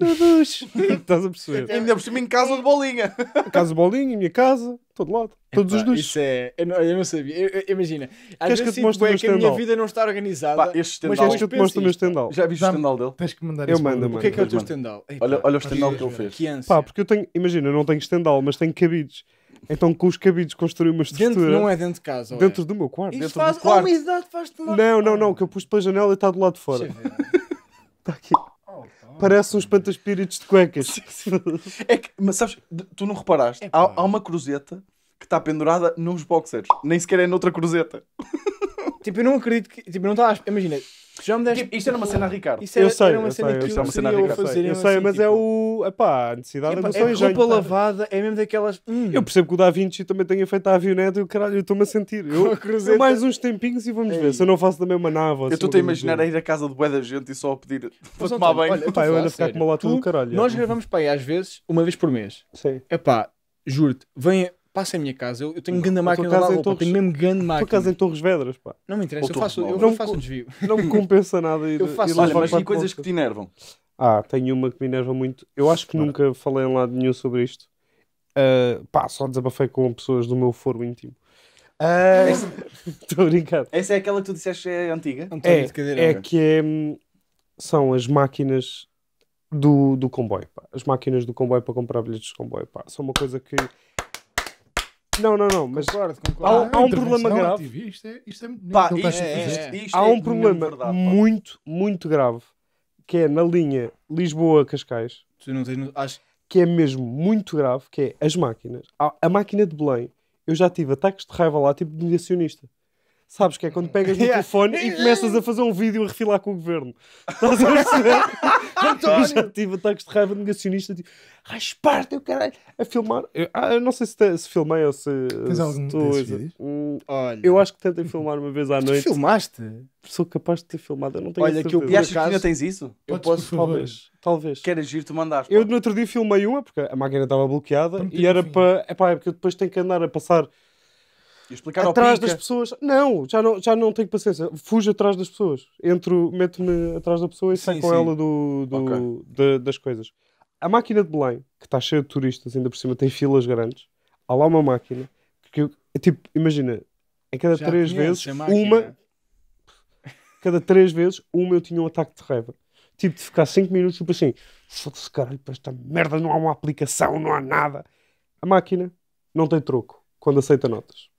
na ducha. Estás a perceber? Ainda por cima em casa de bolinha. casa de bolinha, em minha casa, todo lado. Todos os duchos. Isso é. Eu não, eu não sabia. Eu, eu, imagina. Às Queres vezes que eu te mostre o meu a minha vida não está organizada. Pá, este estendal. Mas queres que eu te mostre o meu estendal? Já viste o estendal dele? Tens que mandar Eu mando, mano. O que é que é o teu estendal? Olha, olha o estendal que ele fez. Que Pá, porque eu tenho. Imagina, eu não tenho estendal, mas tenho cabides. Então com os cabides construí uma estrutura. Dentro, não é dentro de casa. Olha. Dentro do meu quarto. Isto faz, do quarto. Oh, faz de lado. Não, não, não, que eu pus pela janela e está do lado de fora. Está aqui. Parece uns espíritos de cuecas. é que, mas sabes, tu não reparaste? Há, há uma cruzeta que está pendurada nos boxers. Nem sequer é noutra cruzeta. Tipo, eu não acredito que. Tipo, eu não estava. Imagina, já me deste. Tipo, isto era uma cena, Ricardo. Isso era, eu sei, era uma eu cena sei, que eu, eu uma cena, Ricardo. eu sei, assim, mas tipo... é o. Epá, a necessidade é, é só roupa lavada é mesmo daquelas. Hum. Eu percebo que o Da Vinci também tem feito a avioneta e o caralho, eu estou-me a sentir. Eu, eu, mais uns tempinhos e vamos Ei. É ver se eu não faço da mesma nave. Eu assim, estou-te a imaginar a ir à casa de boé da gente e só a pedir para tomar banho. Epá, eu ando a ficar com uma lata do caralho. Nós gravamos para aí às vezes, uma vez por mês. Sim. Epá, juro-te, vem passa a minha casa. Eu, eu tenho grande máquina de lavar é roupa. tenho mesmo grande máquina. Por acaso em é Torres Vedras, pá. Não me interessa, eu faço, eu não, faço um desvio. Não me compensa nada ir, eu faço, ir Olha, mas tem coisas que te enervam. Ah, tenho uma que me enerva muito. Eu acho que nunca falei em lado nenhum sobre isto. Uh, pá, só desabafei com pessoas do meu foro íntimo. Estou ah. uh, brincando. Essa é aquela que tu disseste é antiga? é, é que é, são as máquinas do, do comboio. Pá. As máquinas do comboio para comprar bilhetes de comboio. Pá. São uma coisa que não, não, não, mas concordo, concordo. Há, há um problema grave. isto é, isto é, muito pá, é, é, é. isto, isto há um problema verdade, muito, muito grave que é na linha Lisboa-Cascais. Que é mesmo muito grave, que é as máquinas. A, a máquina de Belém, eu já tive ataques de raiva lá, tipo de negacionista. Sabes que é quando pegas no telefone e começas a fazer um vídeo a refilar com o governo. Estás a perceber? António! já tive ataques de raiva negacionista, tipo, raspar-te, eu caralho, a filmar. Eu, ah, eu não sei se, te, se filmei ou se. Tens se algum hum, Olha. Eu acho que tentei filmar uma vez à noite. Tu filmaste? Sou capaz de ter filmado, eu não tenho Olha, que eu, E achas que ainda tens isso? Eu Podes, posso, talvez. Talvez. Quer agir, tu mandaste. Eu no outro dia filmei uma, porque a máquina estava bloqueada, Pronto, e era para. É pá, é porque depois tenho que andar a passar explicar atrás das pessoas. Não, já não, já não tenho paciência. Fujo atrás das pessoas. Entro, meto-me atrás da pessoa e saio com sim. ela do, do okay. de, das coisas. A máquina de Belém, que está cheia de turistas, ainda por cima tem filas grandes. Há lá uma máquina que, é tipo, imagina, em cada já três vezes, uma. Cada três vezes, uma eu tinha um ataque de raiva tipo, de ficar cinco minutos, tipo assim, foda-se, caralho, para esta merda não há uma aplicação, não há nada. A máquina não tem troco quando aceita notas.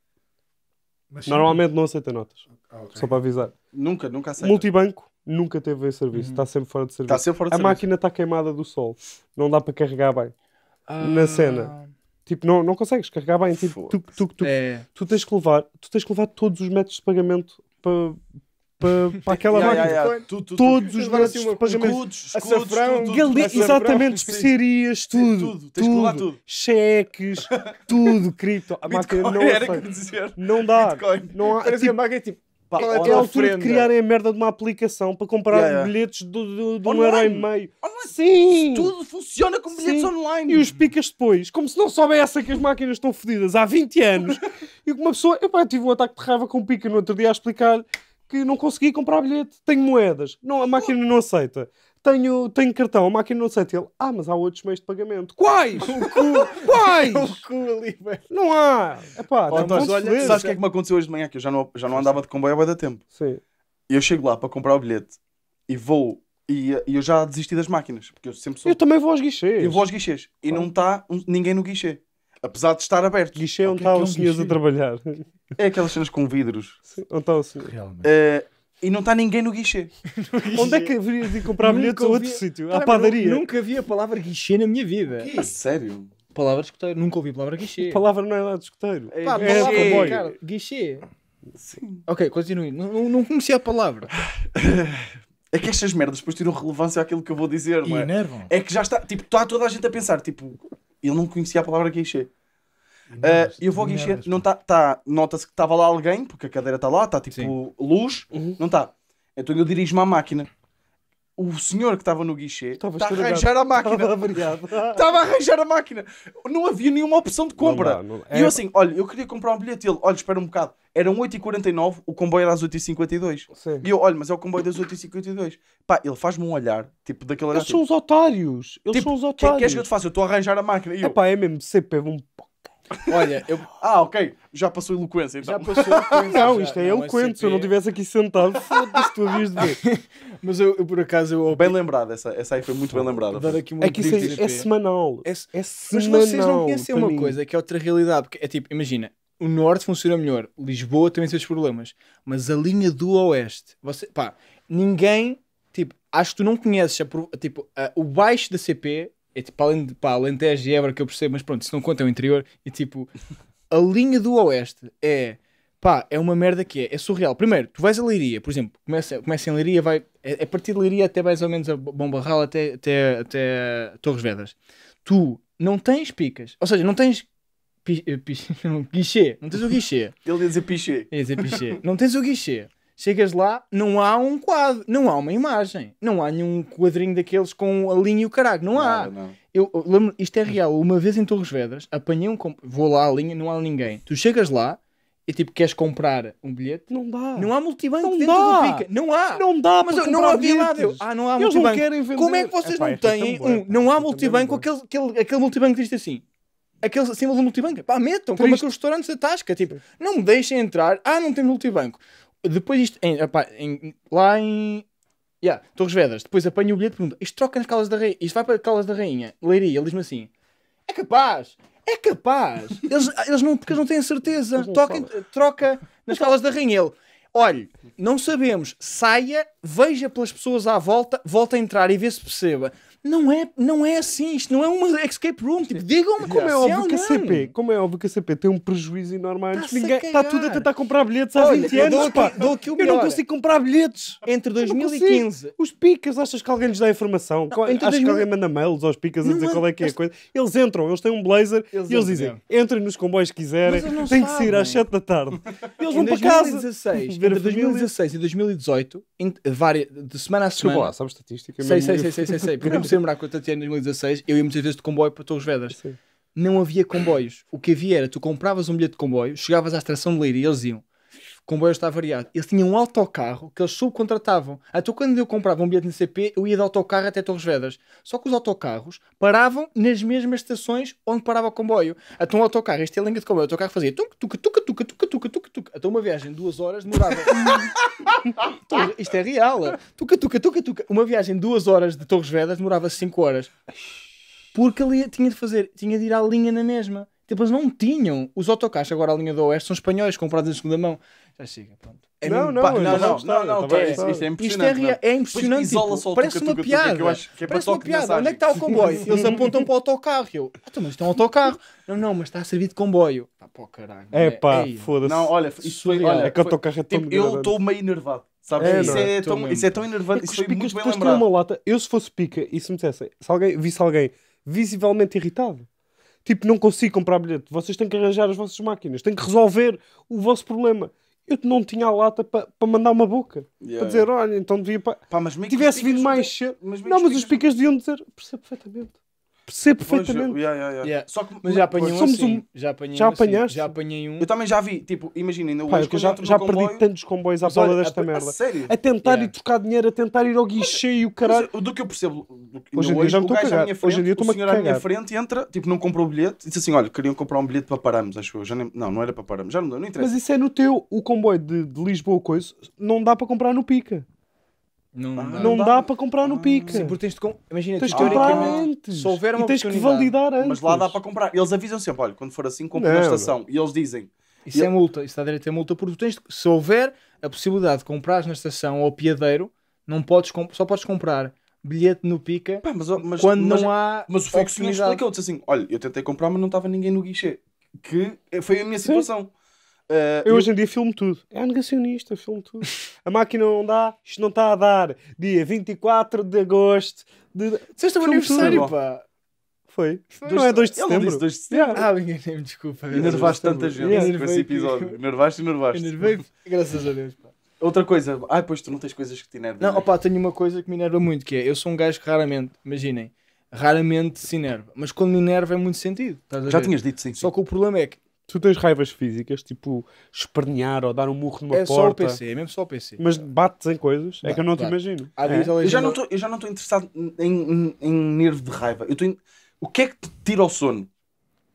Mas Normalmente não aceita notas. Ah, okay. Só para avisar. Nunca, nunca aceita. Multibanco nunca teve esse serviço. Uhum. Está uhum. sempre fora de serviço. Tá sempre fora de a serviço. máquina está queimada do sol. Não dá para carregar bem. Ah. Na cena. Tipo, não, não consegues carregar bem. Tipo, tu, tu, tu, é. tu, tens que levar, tu tens que levar todos os métodos de pagamento para para, para aquela yeah, máquina. Yeah, yeah. Tu, tu, Todos tu, os assim braços assim, de pagamento Escudos, escudos, açafrão, tudo, gale... açafrão, exatamente, especiarias, tudo. Sim, tudo. tudo, tudo. Cheques, tudo, cripto. A máquina não, era é dizer. não dá. Bitcoin. Não há, Parece tipo, a máquina é tipo. Pá, é a altura friend, de criarem a merda de uma aplicação para comprar yeah, yeah. bilhetes de, de, de um euro e meio. Online. Sim! Tudo funciona com bilhetes Sim. online. E os picas depois, como se não soubessem que as máquinas estão fodidas há 20 anos. e uma pessoa. Eu pá, tive um ataque de raiva com o pica no outro dia a explicar que não consegui comprar bilhete, tenho moedas, não, a máquina não aceita. Tenho, tenho cartão, a máquina não aceita. Ele, ah, mas há outros meios de pagamento. Quais? Quais? o cu ali, velho. Não há. Epá, oh, mas olha, sabes o que é que me aconteceu hoje de manhã? Que eu já não, já não andava de comboio há da tempo. Sim. E eu chego lá para comprar o bilhete e vou e, e, eu já desisti das máquinas, porque eu sempre sou. Eu também vou aos guichês. Eu vou aos guichês. E não está ninguém no guichê. Apesar de estar aberto. Guichê é onde está o senhor a trabalhar. É aquelas cenas com vidros. Sim, Onde está o senhor? Realmente. Eh, e não está ninguém no guichê. Onde é que haverias de ir comprar bilhetes a outro sítio? Tá, à padaria. Nunca vi a palavra guichê na minha vida. A sério? Palavra de escuteiro. Nunca ouvi a palavra guichê. Palavra não é lá de escoteiro. É Pá, É, palavra, comboio. guichê. Sim. Ok, continue. Não, não- conhecia a palavra. É que estas merdas depois tiram relevância àquilo que eu vou dizer, não é? enervam. É que já está, tipo, está toda a gente a pensar, tipo, ele não conhecia a palavra guichê. Uh, eu vou aqui encher. Não está tá, Nota-se que estava lá alguém, porque a cadeira está lá, está tipo Sim. luz, uhum. não está. Então eu dirijo-me à máquina. O senhor que estava no guichê estava tá a arranjar a máquina. Estava a arranjar a máquina. Não havia nenhuma opção de compra. Não, não, não. E eu é- assim, olha, eu queria comprar um bilhete. Ele, olha, espera um bocado. Eram 8h49, o comboio era às 8h52. Sim. E eu, olha, mas é o comboio das 8h52. Pá, ele faz-me um olhar, tipo, daquele olhar. Eles tipo, são os otários. Eles tipo, são os otários. Que, é que eu te faço? Eu estou a arranjar a máquina. E é eu, é mesmo, sempre é um Olha, eu. Ah, ok. Já passou eloquência, então. Já passou eloquência. não, isto é eloquente. É se eu não estivesse aqui sentado, foda-se, tu havias de ver. Mas eu, eu, por acaso. Eu... Bem lembrada, essa, essa aí foi muito bem lembrada. Dar aqui uma é que isso é, é, semanal. É, é semanal. Mas vocês não conhecem uma mim. coisa que é outra realidade. Porque é tipo, imagina, o norte funciona melhor, Lisboa também tem seus problemas, mas a linha do oeste, você, pá, ninguém, tipo, acho que tu não conheces a, tipo, a, o baixo da CP é tipo, além de pá, Alentejo e Évora que eu percebo, mas pronto, isso não conta, é o interior. E tipo, a linha do Oeste é pá, é uma merda que é, é surreal. Primeiro, tu vais a Leiria, por exemplo, começa, começa em Leiria, vai é, a é partir de Leiria até mais ou menos a Bombarral, até, até, até Torres Vedras. Tu não tens picas, ou seja, não tens pi, eh, pi, guichê, não tens o guichê. Ele ia dizer pichê. Ia dizer pichê. não tens o guichê. Chegas lá, não há um quadro, não há uma imagem, não há nenhum quadrinho daqueles com a linha e o caralho, não há. Não, Eu, eu lembro, isto é real, uma vez em Torres Vedras, apanhei um. Comp... Vou lá à linha, não há ninguém. Tu chegas lá, e tipo, queres comprar um bilhete? Não dá. Não há multibanco não dentro dá. do Pica. Não há. Não dá Mas não há bilhete. ah, não há Eles multibanco. Não querem vender. Como é que vocês não é têm é um? Não há é multibanco. Aquele, aquele, aquele multibanco diz assim. Aquele símbolo do multibanco. Pá, metam. É Triste. Como aqueles restaurantes da Tasca. Tipo, não me deixem entrar. Ah, não tem multibanco. Depois isto, em, opa, em, lá em yeah, Torres Vedras, depois apanho o bilhete e pergunto: isto troca nas Calas da Rainha, isto vai para Calas da Rainha, Leiria, ele diz-me assim: é capaz, é capaz, eles, eles não, porque eles não têm certeza, Toca, troca nas Calas da Rainha. Ele, olhe, não sabemos, saia, veja pelas pessoas à volta, volta a entrar e vê se perceba. Não é, não é assim, isto não é uma escape room. Tipo, digam-me como é óbvio é é como é óbvio que a CP tem um prejuízo enorme antes. Ninguém está tudo a tentar comprar bilhetes há Olha, 20 anos. Dou, dou aqui o eu não consigo comprar bilhetes. Entre 2015. Os picas, achas que alguém lhes dá informação? Não, achas 2000... que alguém manda mails aos picas a dizer qual é que é a coisa? Eles entram, eles têm um blazer eles e eles dizem: é. entrem nos comboios que quiserem, tem que sair às 7 da tarde. Eles vão para casa. Entre 2016 e 2018, de semana a semana. Desculpa estatística? Sei, sei, sei, sei, Porque não fui morar com a Tatiana em 2016, eu ia muitas vezes de comboio para Torres Vedras. Sim. Não havia comboios O que havia era, tu compravas um bilhete de comboio, chegavas à estação de Leiria e eles iam comboio está variado. Eles tinham um autocarro que eles subcontratavam. Até quando eu comprava um bilhete no CP, eu ia de autocarro até Torres Vedras. Só que os autocarros paravam nas mesmas estações onde parava o comboio. Então o autocarro, este é a linha de comboio, o autocarro fazia tuc, tuc, tuc, tuc, tuc, tuc, tuc, tuc. Até uma viagem de duas horas demorava. isto é real. Tuca, tuca, tuca, tuca. Uma viagem de duas horas de Torres Vedras demorava cinco horas. Porque ali tinha de fazer, tinha de ir à linha na mesma. Tipo, eles não tinham. Os autocarros agora a linha do Oeste são espanhóis, comprados em segunda mão. Já chega, pronto. É não, não, não, não, não, não, não, não, é, isto, é impressionante. Isto é, é impressionante. Tipo, é parece uma piada. parece uma piada. Onde é que está o comboio? Eles apontam para o autocarro. Eu, ah, então, mas isto é um autocarro. Não, não, mas está a servir de comboio. Ah, pô, caralho. É, é pá, é foda-se. Não, olha, isso foi. Olha, é que o autocarro é tão tipo, Eu estou meio enervado. Sabes? É, isso, é tão, isso é tão enervante. isso foi muito bem lembrado. Uma lata, eu, se fosse pica e se me dissessem, se alguém, visse alguém visivelmente irritado Tipo, não consigo comprar bilhete. Vocês têm que arranjar as vossas máquinas. Têm que resolver o vosso problema. Eu não tinha a lata para pa mandar uma boca. Yeah. Para dizer, olha, então devia. Pa... Pá, mas tivesse vindo mais cedo. Não, mas os picas deviam dizer, percebo perfeitamente percebo perfeitamente. Hoje, yeah, yeah, yeah. Só que, mas já apanhei um, assim, um, já apanhei já um, assim, apanhaste? já apanhei um. Eu também já vi, tipo, imagina, ainda hoje que já, já perdi tantos comboios à bola desta a, merda. A, sério? A tentar ir trocar dinheiro, a tentar ir ao guichê e o caralho. Mas, do que eu percebo, hoje, em dia já estou a hoje em dia estou-me a cagar. à minha frente entra, tipo, não comprou o bilhete, disse assim, olha, queriam comprar um bilhete para Paramos, acho eu. Já não, não era para Paramos, já não, não interessa. Mas isso é no teu, o comboio de, de Lisboa, coisa, não dá para comprar no Pica. Não, dá. não dá para comprar no pica. Sim, porque tens de Imagina, tens de comprar antes. Se houver uma e tens que validar antes. Mas lá dá para comprar. Eles avisam sempre, olha, quando for assim, compra na estação. E eles dizem... Isso é multa, isso está direito a multa, porque tens de... se houver a possibilidade de comprar na estação ou piadeiro, não podes comp... só podes comprar bilhete no pica Pá, mas, mas, quando mas, não há. Mas o Fox me explicou, disse assim: olha, eu tentei comprar, mas não estava ninguém no guichê. Que foi a minha situação. Sim. Uh, eu, hoje em dia filmo tudo. É negacionista, filmo tudo. a máquina não dá, isto não está a dar. Dia 24 de agosto. De... Disseste o aniversário, tudo, pá. Foi. Foi. Não é 2 de setembro? Disse 2 de setembro. Ah, ninguém me desculpa. Enervaste tanta gente yeah, com esse episódio. Enervaste e enervaste. graças a Deus, pá. Outra coisa, ah, pois tu não tens coisas que te enervem. Não, né? opá, tenho uma coisa que me enerva muito, que é, eu sou um gajo que raramente, imaginem, raramente se enerva, mas quando me enerva é muito sentido. Já tinhas dito sim. Só que o problema é que tu tens raivas físicas, tipo espernear ou dar um murro numa é porta. É só o PC, é mesmo só o PC. Mas bates em coisas, bate, é que eu não bate. te imagino. É. Eu já não tô, eu já não estou interessado em, em, em, nervo de raiva. Eu tô in... O que é que te tira o sono?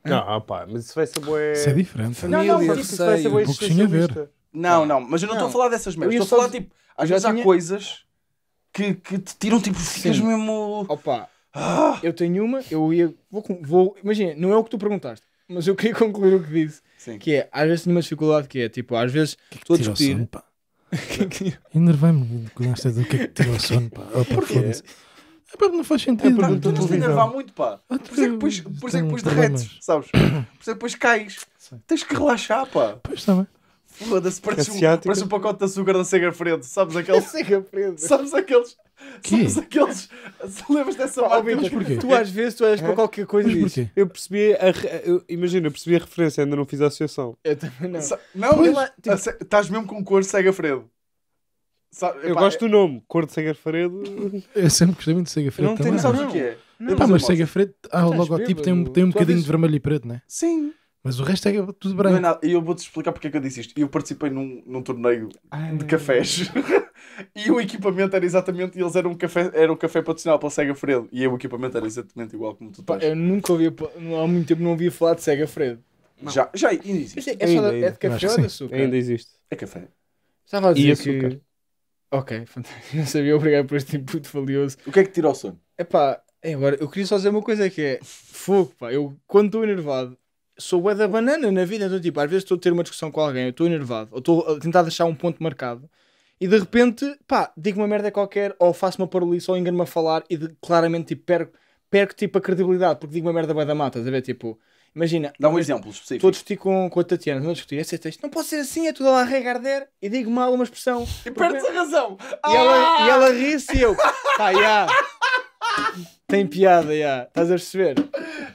Não, ah, pá, mas isso vai ser boé. Isso é diferente. Família, não, não, mas isso vai ser boé um ver. Não, não, mas eu não estou a falar dessas merdas. Estou a falar, tipo, às vezes tinha... há coisas que, que te tiram, tipo, ficas mesmo. Opa, ah. eu tenho uma, eu ia. Vou, vou, imagina, não é o que tu perguntaste mas eu queria concluir o que disse. Sim. Que é, às vezes tenho uma dificuldade que é, tipo, às vezes é estou a discutir. Sono, pá? Enervei-me com esta do que é que tirou o sono, pá. Opa, foda-se. É pá, não faz sentido. É, tu não a enervar muito, pá. Ah, por isso é que depois, por isso é que depois derretes, sabes? Por isso é que depois cais. Sim. Tens que relaxar, pá. Pois está bem. Foda-se, parece, é um, parece um pacote de açúcar da cega frente. Sabes aqueles? cega frente. Sabes aqueles? Que? Somos aqueles. Lembras dessa marca? Mas porquê? Tu às vezes tu olhas é? para qualquer coisa e dizes. Eu percebi a. Re... Eu, imagina, eu percebi a referência, ainda não fiz a associação. Eu também não. Sa não, pois, mas. Tipo... Estás mesmo com cor de cega Fredo. eu gosto é... do nome, cor de Fredo. Eu sempre gostei muito de Fredo. Não também. tem, sabes o que é? Não. Epá, mas Segafredo, ah, o logotipo tem, um, tem um bocadinho de vermelho e preto, não é? Sim. Mas o resto é tudo branco. Não é nada. E eu vou-te explicar porque é que eu disse isto. Eu participei num, num torneio Ai. de cafés e o equipamento era exatamente. Eles eram um café, era um café patrocinado pela Sega Fredo e o equipamento era exatamente igual como tu Pá, Eu nunca ouvia. Há muito tempo não ouvia falar de Sega Fredo. Não. Já, já ainda existe. É, é, só, ainda, é de café ou de açúcar? Ainda existe. É café. Estava a dizer e açúcar. Que... Ok, fantástico. Não sabia. Obrigado por este input valioso. O que é que tira o sono? É pá, agora eu queria só dizer uma coisa que é fogo, pá. Eu quando estou enervado sou bué da banana na vida, então tipo, às vezes estou a ter uma discussão com alguém, estou enervado, ou estou a tentar deixar um ponto marcado, e de repente, pá, digo uma merda qualquer, ou faço uma parolice, ou engano-me a falar, e de, claramente tipo, perco, perco tipo a credibilidade, porque digo uma merda bué da mata, estás a ver, tipo... Imagina, dá um exemplo específico. Estou a discutir com, com a Tatiana, não discutir esse texto. Não pode ser assim, é tudo lá a regarder e digo mal uma expressão. E perdes a razão. E ah! ela, ela ri-se e eu, pá, já. tem piada, já. Estás a perceber?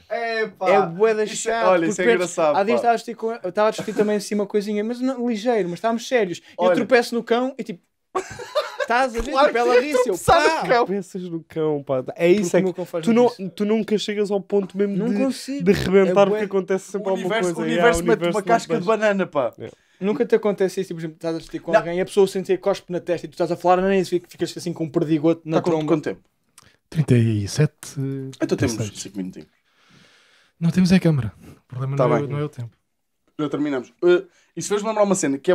É, pá. É bué da isso é- Olha, isso é engraçado. Há dias estava a discutir, tipo, estava a discutir também assim uma coisinha, mas não, ligeiro, mas estávamos sérios. eu tropeço no cão e tipo. Estás a ver? Claro, tipo, ela disse, eu pá, no cão. pensas no cão, pá. É isso é que tu, não, tu nunca chegas ao ponto mesmo não de, consigo. de rebentar é, porque acontece sempre alguma coisa. O universo mete uma casca de banana, pá. Nunca te acontece isso, tipo, por exemplo, estás a discutir com alguém e a pessoa sente cospe na testa e tu estás a falar, nem isso, ficas assim com um perdigote na tá tromba. Quanto tempo? 37. Então 36. temos 5 minutinhos. Não temos a é câmara. O problema tá não, é, não, é, o tempo. Já terminamos. Uh, isso fez-me lembrar uma cena que é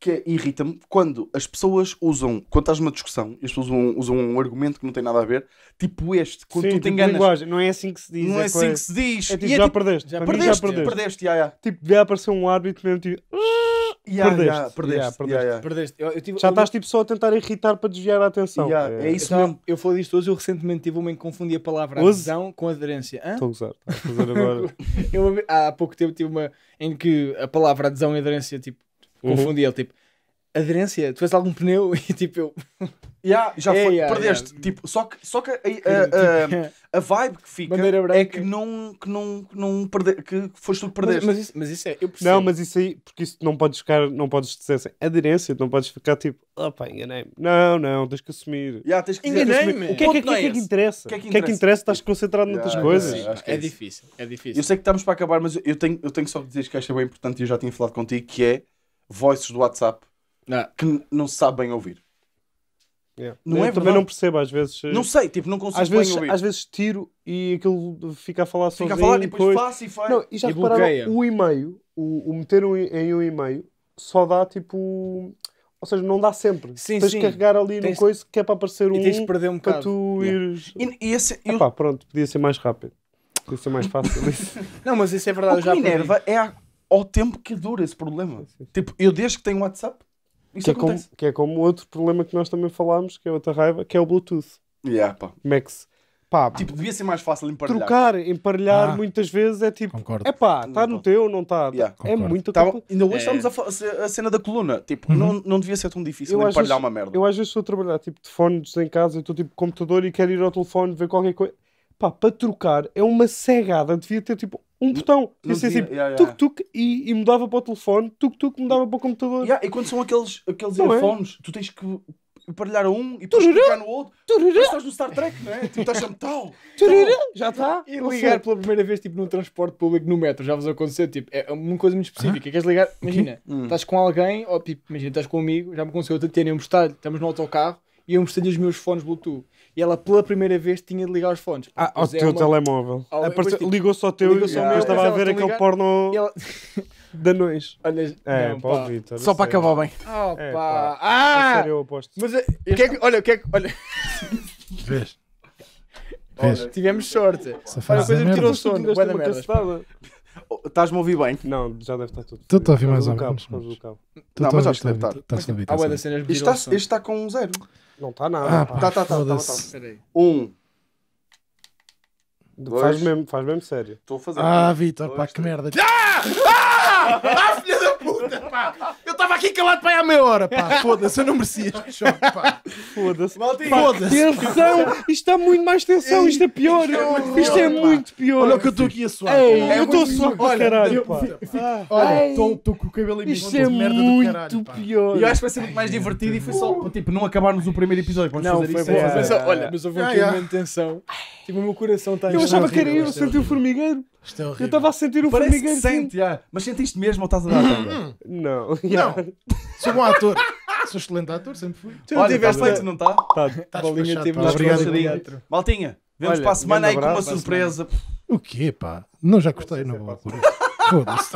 que é, irrita-me quando as pessoas usam, quando estás numa discussão, e as pessoas usam, usam, um argumento que não tem nada a ver, tipo este, quando Sim, tu te tipo enganas. Linguagem. Não é assim que se diz. Não é, é assim que se diz. É, tipo, é já, tipo, perdeste. já perdeste. Já perdeste. Já perdeste. Já, já. Tipo, devia aparecer um árbitro mesmo tipo. Yeah, perdeste, yeah, perdeste, yeah, perdeste, yeah, perdeste. Eu, eu tive, Já eu... estás tipo só a tentar irritar para desviar a atenção. É. é. isso então, mesmo. Eu falei disto hoje, eu recentemente tive uma em que confundi a palavra adesão com aderência. Estou a usar, estou a agora. eu, há pouco tempo tive uma em que a palavra adesão e aderência tipo, uhum. confundi uhum. ele tipo aderência, tu fez algum pneu e tipo eu. Yeah, já foi, yeah, perdeste. Yeah. Tipo, só que, só que a, a, tipo a, a vibe que fica é que não, que não, que não perde, que foste tu que perdeste. Mas, mas, isso, mas isso é, eu percebo. Não, mas isso aí, porque isso não podes ficar, não podes dizer assim, aderência, não podes ficar tipo, opa, enganei-me. Não, não, tens que assumir. Yeah, tens que enganei-me. O que é que, que, é, que, que interessa? É o que é que interessa? Estás concentrado yeah, noutras coisas. Sim, é, é difícil, é difícil. Eu sei que estamos para acabar, mas eu tenho, eu tenho só que dizer que acho bem importante e eu já tinha falado contigo, que é voices do WhatsApp ah. que não sabem ouvir. Yeah. Não eu é também verdade. não percebo, às vezes. Eh, não sei, tipo, não consigo às vezes, ouvir. Às vezes tiro e aquilo fica a falar só sozinho. Fica a falar e depois, depois... faço e faz. Não, e já e repararam, bloqueia. o e-mail, o, o meter um, em um e-mail, só dá tipo. Ou seja, não dá sempre. Sim, tens sim. de carregar ali tens... numa coisa que é para aparecer um. E tens de perder um bocado. Para tu yeah. ires. E, e esse, eu... Epá, pronto, podia ser mais rápido. Podia ser mais fácil. não, mas isso é verdade. O que me nerva é ao tempo que dura esse problema. Sim, sim. Tipo, eu desde que tenho WhatsApp isso que é, como, que é como outro problema que nós também falámos, que é outra raiva, que é o Bluetooth. Yeah, pá. Max. Pá, tipo, devia ser mais fácil emparelhar. Trocar, emparelhar ah, muitas vezes é tipo, Concordo. é pá, está no teu, não está. Yeah. É muito tá, Ainda hoje é. estamos a, a, cena da coluna. Tipo, uhum. não, não devia ser tão difícil eu emparelhar uma merda. Eu às vezes estou a trabalhar tipo de fones em casa, e estou tipo computador e quero ir ao telefone ver qualquer coisa. Pá, para trocar é uma cegada. Devia ter tipo um botão. Não assim, yeah, yeah. tuk-tuk e, e, mudava para o telefone, tuk-tuk mudava para o computador. Yeah, e quando são aqueles, aqueles não é? tu tens que partilhar um e depois clicar no outro. Tururu. Estás no Star Trek, não é? Tipo, estás sempre tal. Tururu. Já está. E ligar pela primeira vez, tipo, no transporte público, no metro, já vos aconteceu, tipo, é uma coisa muito específica. Ah? Queres é ligar? Imagina, hum. estás com alguém, ou tipo, imagina, estás comigo, já me aconteceu, eu tenho um estádio, estamos no autocarro, e eu mostrei os meus fones Bluetooth e ela pela primeira vez tinha de ligar os fones. Ah, ao é, teu uma... telemóvel. Ao... Apareceu... Tipo, ligou só o teu e yeah. eu estava a ver tá aquele ligar... porno ela... da noite. Olha, é, não, pá, Victor, Só para acabar bem. Oh, é, pá. Ah! Sério, eu aposto. Mas eh, este... que é que... olha, o que é que. Olha. Vês? Tivemos sorte. Olha, coisa me é tirou o sono. Boa da merda. Estás-me a ouvir bem? Não, já deve estar tudo. Então Estou a ouvir mais ou menos. Então Não, mas acho que deve estar. Estás a ouvir. das cenas Este está tá com um zero. Não está nada. Está, está, está. Um. Dois. Faz mesmo, faz mesmo sério. Estou a fazer. Ah, Vitor, pá, que merda. Ah! Ah! Ah, filha puta, pá. Eu estava aqui calado para aí meia hora, pá. Foda-se, eu não merecia. Choque, pá. Foda-se. foda Tensão. Isto está muito mais tensão. Isto é pior. Isto é muito é pior. Olha o que eu estou aqui a suar. eu estou a suar para caralho, pá. Ah. Olha, estou com o cabelo em Isto é muito pior. E eu acho que vai ser muito mais divertido e foi só, uh. tipo, não acabarmos o primeiro episódio. Não, foi bom. Olha, mas houve um momento de tensão. Tipo, o meu coração está Eu achava que era eu, senti o formigueiro. Isto é horrível. Eu estava a sentir o Parece formigueiro. Que sente, yeah. Mas sentiste mesmo ou estás a dar a hum, tanga? Hum. Não. Yeah. Não. Sou bom ator. Sou excelente ator, sempre fui. Tu Olha, tiveste tá a... não está? está tá, tá bolinha tive na escola. Maltinha, vemos Olha, para a semana aí com uma surpresa. O quê, pá? Não já cortei não vou. Foda-se,